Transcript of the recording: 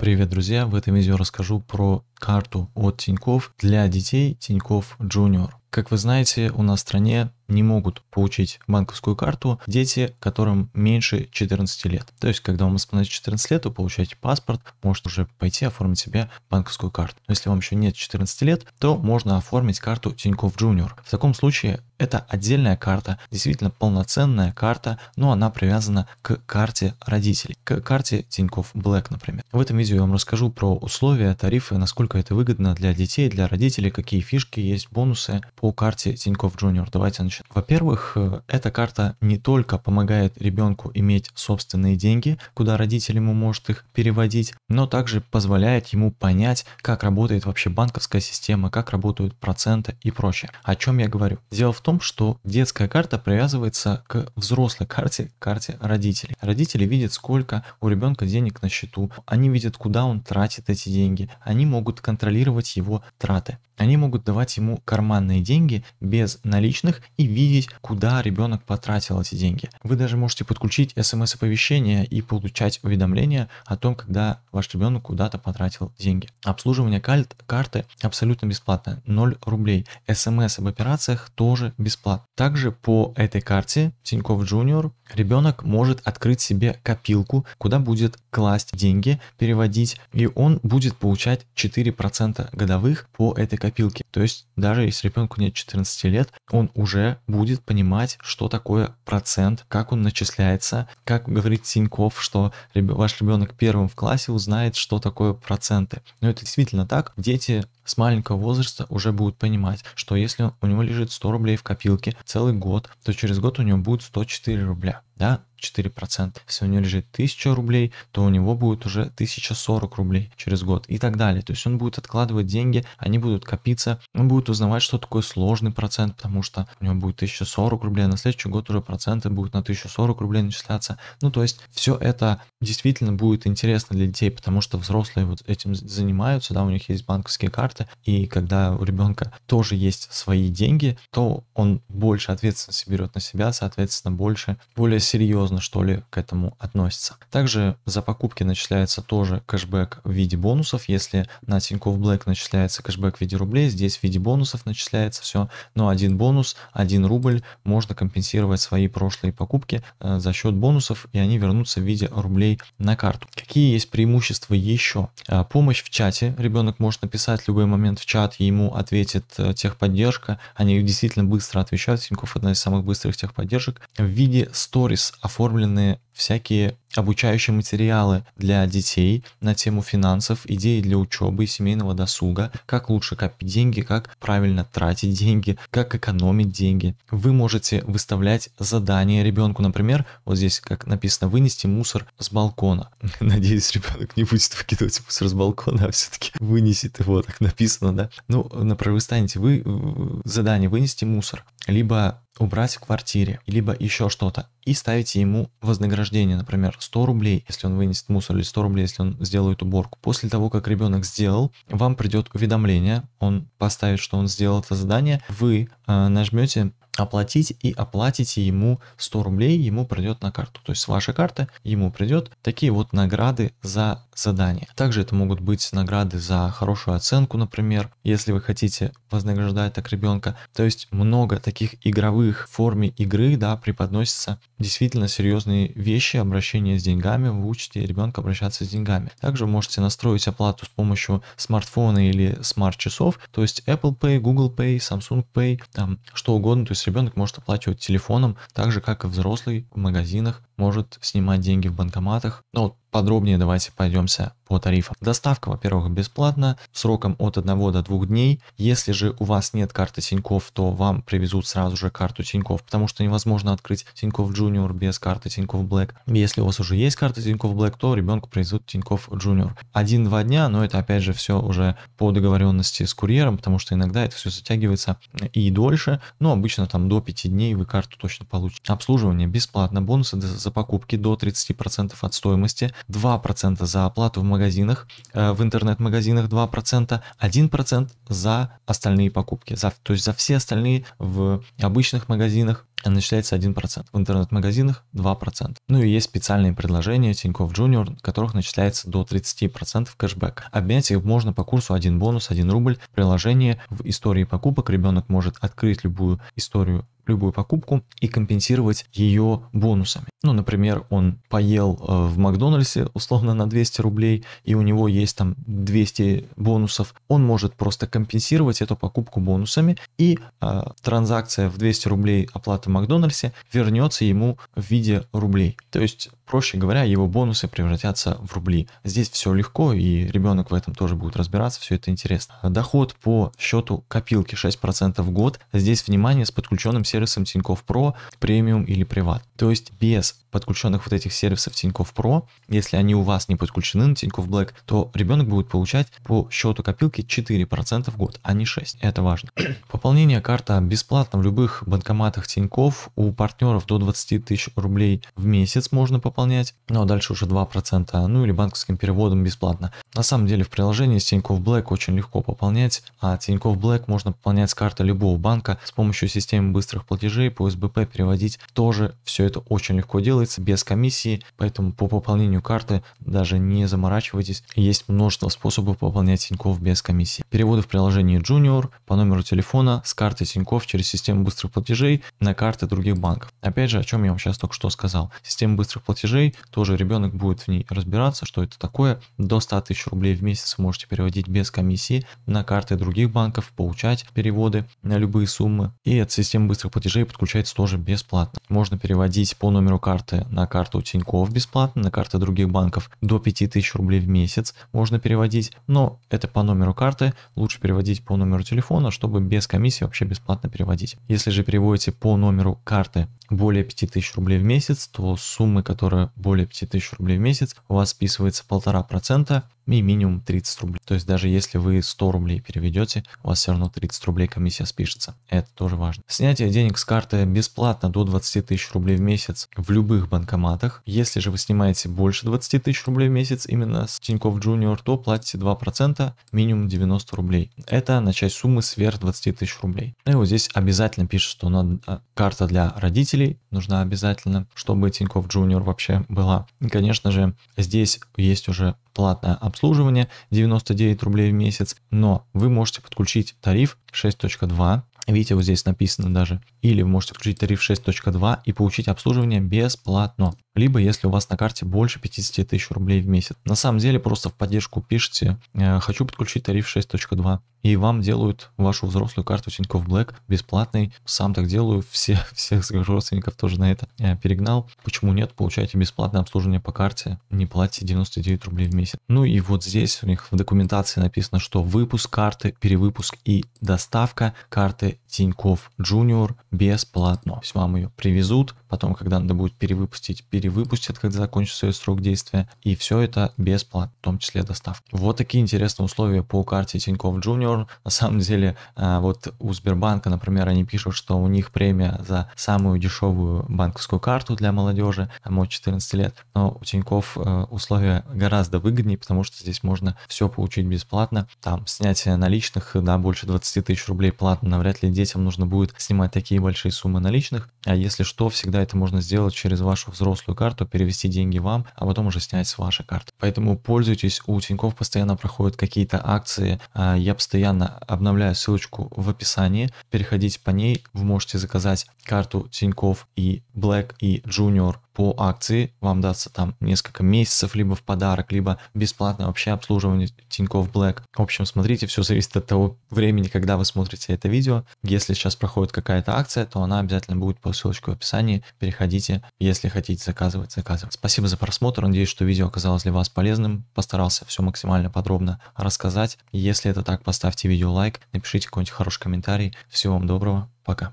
Привет, друзья! В этом видео расскажу про карту от Тиньков для детей Тиньков Junior. Как вы знаете, у нас в стране не могут получить банковскую карту дети, которым меньше 14 лет. То есть, когда вам исполняется 14 лет, вы получаете паспорт, можете уже пойти оформить себе банковскую карту. Но если вам еще нет 14 лет, то можно оформить карту Тинькофф Junior. В таком случае это отдельная карта, действительно полноценная карта, но она привязана к карте родителей, к карте Тинькофф Блэк, например. В этом видео я вам расскажу про условия, тарифы, насколько это выгодно для детей, для родителей, какие фишки есть, бонусы по карте Тинькофф Junior. Давайте начнем. Во-первых, э, эта карта не только помогает ребенку иметь собственные деньги, куда родители ему может их переводить, но также позволяет ему понять, как работает вообще банковская система, как работают проценты и прочее. О чем я говорю? Дело в том, что детская карта привязывается к взрослой карте, карте родителей. Родители видят, сколько у ребенка денег на счету, они видят, куда он тратит эти деньги, они могут контролировать его траты. Они могут давать ему карманные деньги без наличных и видеть, куда ребенок потратил эти деньги. Вы даже можете подключить смс-оповещение и получать уведомления о том, когда ваш ребенок куда-то потратил деньги. Обслуживание карт, карты абсолютно бесплатное, 0 рублей. СМС об операциях тоже бесплатно. Также по этой карте Тинькофф Junior ребенок может открыть себе копилку, куда будет класть деньги, переводить, и он будет получать 4% годовых по этой карте копилки. То есть даже если ребенку нет 14 лет, он уже будет понимать, что такое процент, как он начисляется, как говорит Синьков, что ваш ребенок первым в классе узнает, что такое проценты. Но это действительно так. Дети с маленького возраста уже будут понимать, что если у него лежит 100 рублей в копилке целый год, то через год у него будет 104 рубля, да, 4%. Если у него лежит 1000 рублей, то у него будет уже 1040 рублей через год и так далее. То есть он будет откладывать деньги, они будут копиться, он будет узнавать, что такое сложный процент, потому что у него будет 1040 рублей, а на следующий год уже проценты будут на 1040 рублей начисляться. Ну, то есть все это действительно будет интересно для детей, потому что взрослые вот этим занимаются, да, у них есть банковские карты, контакта. И когда у ребенка тоже есть свои деньги, то он больше ответственности берет на себя, соответственно, больше, более серьезно, что ли, к этому относится. Также за покупки начисляется тоже кэшбэк в виде бонусов. Если на Тинькофф блэк начисляется кэшбэк в виде рублей, здесь в виде бонусов начисляется все. Но один бонус, один рубль можно компенсировать свои прошлые покупки э, за счет бонусов, и они вернутся в виде рублей на карту. Какие есть преимущества еще? Э, помощь в чате. Ребенок может написать любым момент в чат, ему ответит э, техподдержка. Они действительно быстро отвечают. Тинькофф одна из самых быстрых техподдержек. В виде сторис оформлены всякие обучающие материалы для детей на тему финансов, идеи для учебы и семейного досуга, как лучше копить деньги, как правильно тратить деньги, как экономить деньги. Вы можете выставлять задание ребенку, например, вот здесь как написано, вынести мусор с балкона. Надеюсь, ребенок не будет выкидывать мусор с балкона, а все-таки вынесет его, так написано, да. Ну, например, вы станете, вы э, задание вынести мусор, либо убрать в квартире, либо еще что-то, и ставите ему вознаграждение, например, 100 рублей, если он вынесет мусор, или 100 рублей, если он сделает уборку. После того, как ребенок сделал, вам придет уведомление, он поставит, что он сделал это задание, вы э, нажмете оплатить и оплатите ему 100 рублей, ему придет на карту. То есть с вашей карты ему придет такие вот награды за задание. Также это могут быть награды за хорошую оценку, например, если вы хотите вознаграждать так ребенка. То есть много таких игровых в форме игры, да, преподносится действительно серьезные вещи, обращение с деньгами, вы учите ребенка обращаться с деньгами. Также можете настроить оплату с помощью смартфона или смарт-часов, то есть Apple Pay, Google Pay, Samsung Pay, там что угодно, то есть ребенок может оплачивать телефоном, так же как и взрослый в магазинах может снимать деньги в банкоматах. Ну, подробнее давайте пойдемся по тарифам. Доставка, во-первых, бесплатна, сроком от 1 до 2 дней. Если же у вас нет карты Тиньков, то вам привезут сразу же карту Тиньков, потому что невозможно открыть Тиньков Junior без карты Тиньков Black. Если у вас уже есть карта Тиньков Black, то ребенку привезут Тиньков Junior. Один-два дня, но это опять же все уже по договоренности с курьером, потому что иногда это все затягивается и дольше, но обычно там до 5 дней вы карту точно получите. Обслуживание бесплатно, бонусы за покупки до 30% от стоимости, 2% за оплату в магазинах, э, в интернет-магазинах 2%, 1% за остальные покупки, за, то есть за все остальные в обычных магазинах начисляется 1%, в интернет-магазинах 2%. Ну и есть специальные предложения Тинькофф Junior, которых начисляется до 30% кэшбэк Обменять их можно по курсу 1 бонус, 1 рубль. Приложение в истории покупок ребенок может открыть любую историю любую покупку и компенсировать ее бонусами. Ну, например, он поел э, в Макдональдсе условно на 200 рублей, и у него есть там 200 бонусов. Он может просто компенсировать эту покупку бонусами, и э, транзакция в 200 рублей оплата в Макдональдсе вернется ему в виде рублей. То есть Проще говоря, его бонусы превратятся в рубли. Здесь все легко, и ребенок в этом тоже будет разбираться, все это интересно. Доход по счету копилки 6% в год. Здесь, внимание, с подключенным сервисом Тинькофф Про премиум или приват. То есть без подключенных вот этих сервисов Тинькофф Про, если они у вас не подключены на Тинькофф Блэк, то ребенок будет получать по счету копилки 4% в год, а не 6. Это важно. Пополнение карта бесплатно в любых банкоматах Тинькофф. У партнеров до 20 тысяч рублей в месяц можно пополнить выполнять, ну а дальше уже 2%, ну или банковским переводом бесплатно. На самом деле в приложении с Тинькофф Black очень легко пополнять, а Тинькофф Блэк можно пополнять с карты любого банка с помощью системы быстрых платежей по СБП переводить тоже все это очень легко делается без комиссии, поэтому по пополнению карты даже не заморачивайтесь, есть множество способов пополнять Тинькофф без комиссии. Переводы в приложении Junior по номеру телефона с карты Тинькофф через систему быстрых платежей на карты других банков. Опять же, о чем я вам сейчас только что сказал. Система быстрых платежей платежей, тоже ребенок будет в ней разбираться, что это такое. До 100 тысяч рублей в месяц вы можете переводить без комиссии на карты других банков, получать переводы на любые суммы. И эта система быстрых платежей подключается тоже бесплатно. Можно переводить по номеру карты на карту Тинькофф бесплатно, на карты других банков до 5000 рублей в месяц можно переводить, но это по номеру карты, лучше переводить по номеру телефона, чтобы без комиссии вообще бесплатно переводить. Если же переводите по номеру карты более 5000 рублей в месяц, то суммы, которые более 5000 рублей в месяц, у вас списывается 1,5% и минимум 30 рублей. То есть даже если вы 100 рублей переведете, у вас все равно 30 рублей комиссия спишется. Это тоже важно. Снятие денег с карты бесплатно до 20 тысяч рублей в месяц в любых банкоматах. Если же вы снимаете больше 20 тысяч рублей в месяц именно с Тинькофф Junior, то платите 2%, минимум 90 рублей. Это на часть суммы сверх 20 тысяч рублей. Ну и вот здесь обязательно пишет, что надо, а, карта для родителей нужна обязательно, чтобы Тинькофф Junior вообще была. И, конечно же, здесь есть уже платное обслуживание 99 рублей в месяц, но вы можете подключить тариф 6.2, видите, вот здесь написано даже, или вы можете подключить тариф 6.2 и получить обслуживание бесплатно либо если у вас на карте больше 50 тысяч рублей в месяц. На самом деле просто в поддержку пишите э, «хочу подключить тариф 6.2» и вам делают вашу взрослую карту Тинькофф Блэк бесплатной. Сам так делаю, все, всех своих родственников тоже на это э, перегнал. Почему нет? Получаете бесплатное обслуживание по карте, не платите 99 рублей в месяц. Ну и вот здесь у них в документации написано, что выпуск карты, перевыпуск и доставка карты Тинькофф Junior бесплатно. То есть вам ее привезут, потом когда надо будет перевыпустить, перевыпустить выпустят, когда закончится ее срок действия. И все это бесплатно, в том числе доставки. Вот такие интересные условия по карте Тинькофф Junior. На самом деле, а, вот у Сбербанка, например, они пишут, что у них премия за самую дешевую банковскую карту для молодежи, там от 14 лет. Но у Тинькофф э, условия гораздо выгоднее, потому что здесь можно все получить бесплатно. Там снятие наличных, да, больше 20 тысяч рублей платно, навряд ли детям нужно будет снимать такие большие суммы наличных. А если что, всегда это можно сделать через вашу взрослую карту, перевести деньги вам, а потом уже снять с вашей карты. Поэтому пользуйтесь, у Тинькофф постоянно проходят какие-то акции, а, я постоянно обновляю ссылочку в описании, переходите по ней, вы можете заказать карту Тинькофф и Black и Junior по акции, вам дастся там несколько месяцев либо в подарок, либо бесплатно вообще обслуживание тиньков Black. В общем, смотрите, все зависит от того времени, когда вы смотрите это видео. Если сейчас проходит какая-то акция, то она обязательно будет по ссылочке в описании. Переходите, если хотите заказывать, заказывать. Спасибо за просмотр, надеюсь, что видео оказалось для вас полезным. Постарался все максимально подробно рассказать. Если это так, поставьте видео лайк, напишите какой-нибудь хороший комментарий. Всего вам доброго, пока.